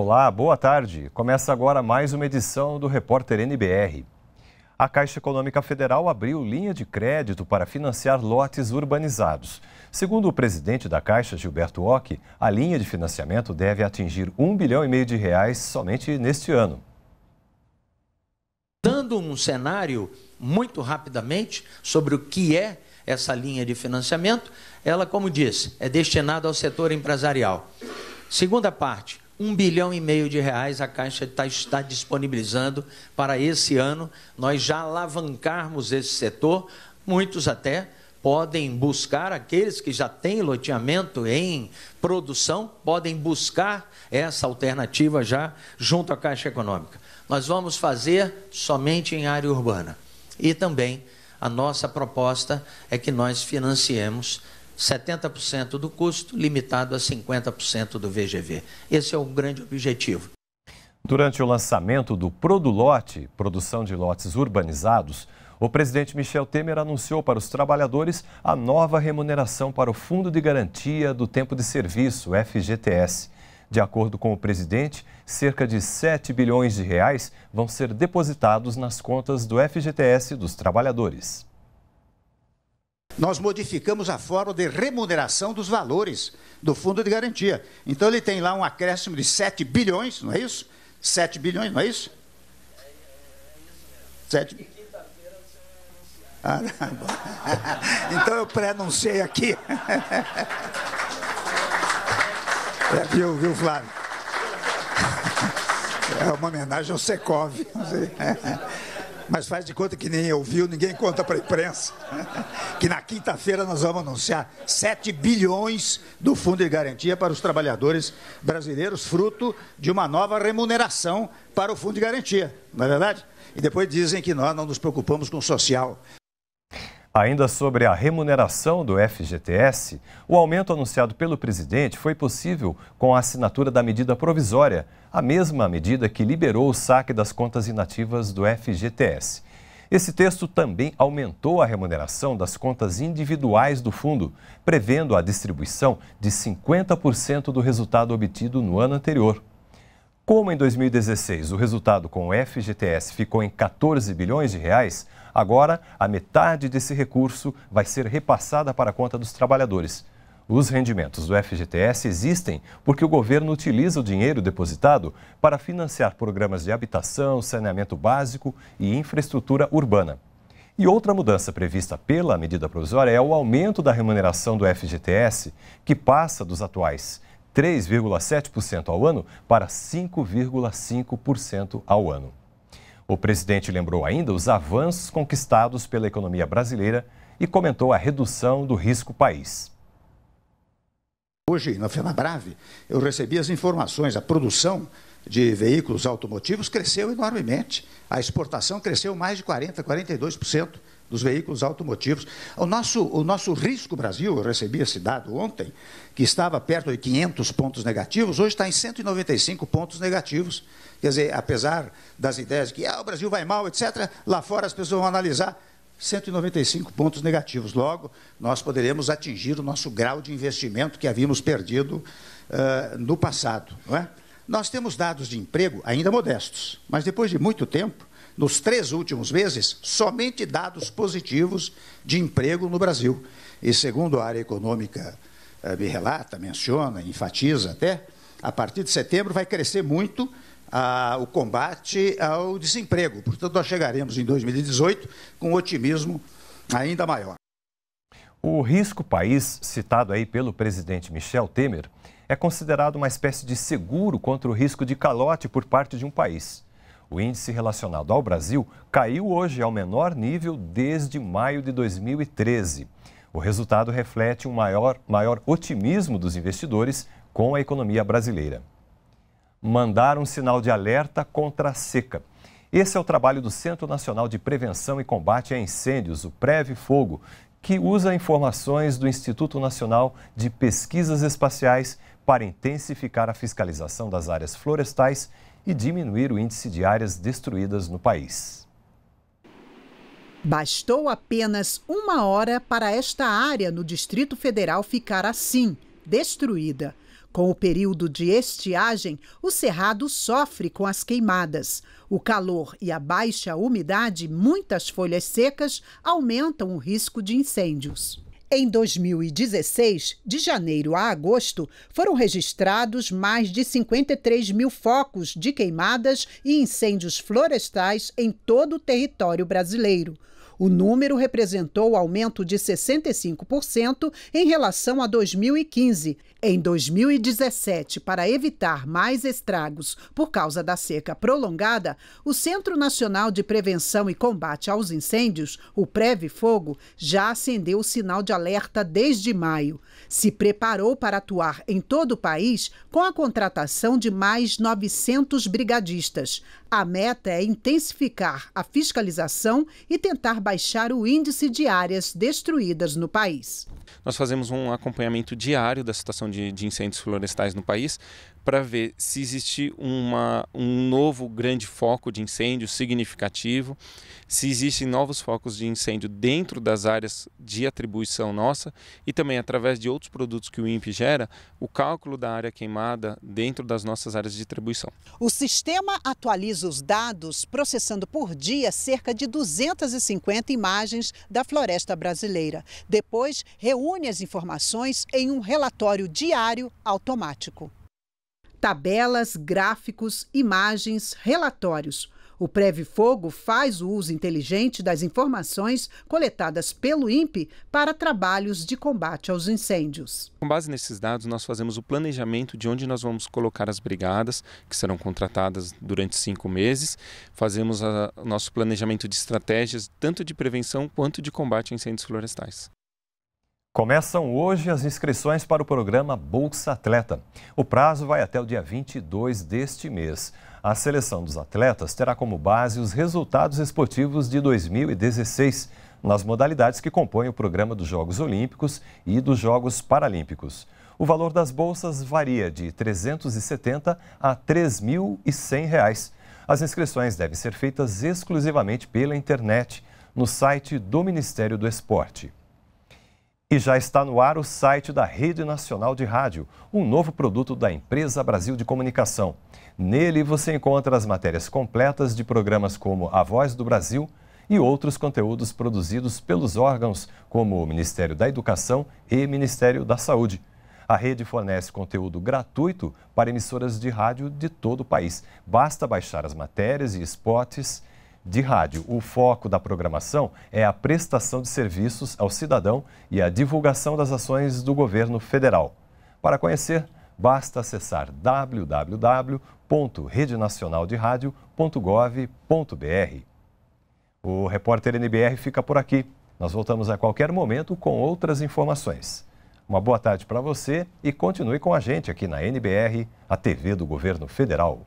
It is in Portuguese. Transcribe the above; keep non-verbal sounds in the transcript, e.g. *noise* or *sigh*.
Olá, boa tarde. Começa agora mais uma edição do Repórter NBR. A Caixa Econômica Federal abriu linha de crédito para financiar lotes urbanizados. Segundo o presidente da Caixa, Gilberto Ock, a linha de financiamento deve atingir um bilhão e meio de reais somente neste ano. Dando um cenário muito rapidamente sobre o que é essa linha de financiamento, ela, como disse, é destinada ao setor empresarial. Segunda parte, um bilhão e meio de reais a Caixa está, está disponibilizando para esse ano nós já alavancarmos esse setor. Muitos até podem buscar, aqueles que já têm loteamento em produção, podem buscar essa alternativa já junto à Caixa Econômica. Nós vamos fazer somente em área urbana. E também a nossa proposta é que nós financiemos 70% do custo, limitado a 50% do VGV. Esse é o grande objetivo. Durante o lançamento do Produlote, produção de lotes urbanizados, o presidente Michel Temer anunciou para os trabalhadores a nova remuneração para o Fundo de Garantia do Tempo de Serviço, FGTS. De acordo com o presidente, cerca de 7 bilhões de reais vão ser depositados nas contas do FGTS dos trabalhadores nós modificamos a forma de remuneração dos valores do fundo de garantia. Então ele tem lá um acréscimo de 7 bilhões, não é isso? 7 bilhões, não é isso? 7 bilhões. Ah, *laughs* então eu pré-anunciei aqui. *laughs* É, viu, viu, Flávio? *laughs* É uma homenagem ao Secov mas faz de conta que nem ouviu, ninguém conta para a imprensa, *laughs* que na quinta-feira nós vamos anunciar 7 bilhões do Fundo de Garantia para os trabalhadores brasileiros, fruto de uma nova remuneração para o Fundo de Garantia, não é verdade? E depois dizem que nós não nos preocupamos com o social. Ainda sobre a remuneração do FGTS, o aumento anunciado pelo presidente foi possível com a assinatura da medida provisória, a mesma medida que liberou o saque das contas inativas do FGTS. Esse texto também aumentou a remuneração das contas individuais do fundo, prevendo a distribuição de 50% do resultado obtido no ano anterior. Como em 2016 o resultado com o FGTS ficou em 14 bilhões de reais, Agora, a metade desse recurso vai ser repassada para a conta dos trabalhadores. Os rendimentos do FGTS existem porque o governo utiliza o dinheiro depositado para financiar programas de habitação, saneamento básico e infraestrutura urbana. E outra mudança prevista pela medida provisória é o aumento da remuneração do FGTS, que passa dos atuais 3,7% ao ano para 5,5% ao ano. O presidente lembrou ainda os avanços conquistados pela economia brasileira e comentou a redução do risco país. Hoje, na FenaBrave, eu recebi as informações, a produção de veículos automotivos cresceu enormemente. A exportação cresceu mais de 40%, 42% dos veículos automotivos. O nosso, o nosso risco Brasil, eu recebi esse dado ontem, que estava perto de 500 pontos negativos, hoje está em 195 pontos negativos. Quer dizer, apesar das ideias de que ah, o Brasil vai mal, etc., lá fora as pessoas vão analisar. 195 pontos negativos. Logo, nós poderemos atingir o nosso grau de investimento que havíamos perdido uh, no passado. Não é? Nós temos dados de emprego ainda modestos, mas depois de muito tempo, nos três últimos meses, somente dados positivos de emprego no Brasil. E segundo a área econômica eh, me relata, menciona, enfatiza até, a partir de setembro vai crescer muito ah, o combate ao desemprego. Portanto, nós chegaremos em 2018 com um otimismo ainda maior. O risco país, citado aí pelo presidente Michel Temer, é considerado uma espécie de seguro contra o risco de calote por parte de um país. O índice relacionado ao Brasil caiu hoje ao menor nível desde maio de 2013. O resultado reflete um maior, maior otimismo dos investidores com a economia brasileira. Mandar um sinal de alerta contra a seca. Esse é o trabalho do Centro Nacional de Prevenção e Combate a Incêndios, o Preve Fogo, que usa informações do Instituto Nacional de Pesquisas Espaciais para intensificar a fiscalização das áreas florestais e diminuir o índice de áreas destruídas no país. Bastou apenas uma hora para esta área no Distrito Federal ficar assim, destruída. Com o período de estiagem, o cerrado sofre com as queimadas. O calor e a baixa umidade, muitas folhas secas, aumentam o risco de incêndios. Em 2016, de janeiro a agosto, foram registrados mais de 53 mil focos de queimadas e incêndios florestais em todo o território brasileiro. O número representou aumento de 65% em relação a 2015. Em 2017, para evitar mais estragos por causa da seca prolongada, o Centro Nacional de Prevenção e Combate aos Incêndios, o Preve Fogo, já acendeu o sinal de alerta desde maio se preparou para atuar em todo o país com a contratação de mais 900 brigadistas. A meta é intensificar a fiscalização e tentar baixar o índice de áreas destruídas no país. Nós fazemos um acompanhamento diário da situação de, de incêndios florestais no país, para ver se existe uma, um novo grande foco de incêndio significativo, se existem novos focos de incêndio dentro das áreas de atribuição nossa e também através de outros produtos que o INPE gera, o cálculo da área queimada dentro das nossas áreas de atribuição. O sistema atualiza os dados processando por dia cerca de 250 imagens da floresta brasileira. Depois, reúne as informações em um relatório diário automático tabelas, gráficos, imagens, relatórios. O Preve Fogo faz o uso inteligente das informações coletadas pelo INPE para trabalhos de combate aos incêndios. Com base nesses dados, nós fazemos o planejamento de onde nós vamos colocar as brigadas, que serão contratadas durante cinco meses. Fazemos o nosso planejamento de estratégias, tanto de prevenção quanto de combate a incêndios florestais. Começam hoje as inscrições para o programa Bolsa Atleta. O prazo vai até o dia 22 deste mês. A seleção dos atletas terá como base os resultados esportivos de 2016 nas modalidades que compõem o programa dos Jogos Olímpicos e dos Jogos Paralímpicos. O valor das bolsas varia de R$ 370 a R$ 3.100. As inscrições devem ser feitas exclusivamente pela internet, no site do Ministério do Esporte. E já está no ar o site da Rede Nacional de Rádio, um novo produto da Empresa Brasil de Comunicação. Nele você encontra as matérias completas de programas como A Voz do Brasil e outros conteúdos produzidos pelos órgãos, como o Ministério da Educação e Ministério da Saúde. A rede fornece conteúdo gratuito para emissoras de rádio de todo o país. Basta baixar as matérias e spots de rádio. O foco da programação é a prestação de serviços ao cidadão e a divulgação das ações do governo federal. Para conhecer, basta acessar www.redenacionalderadio.gov.br. O repórter NBR fica por aqui. Nós voltamos a qualquer momento com outras informações. Uma boa tarde para você e continue com a gente aqui na NBR, a TV do Governo Federal.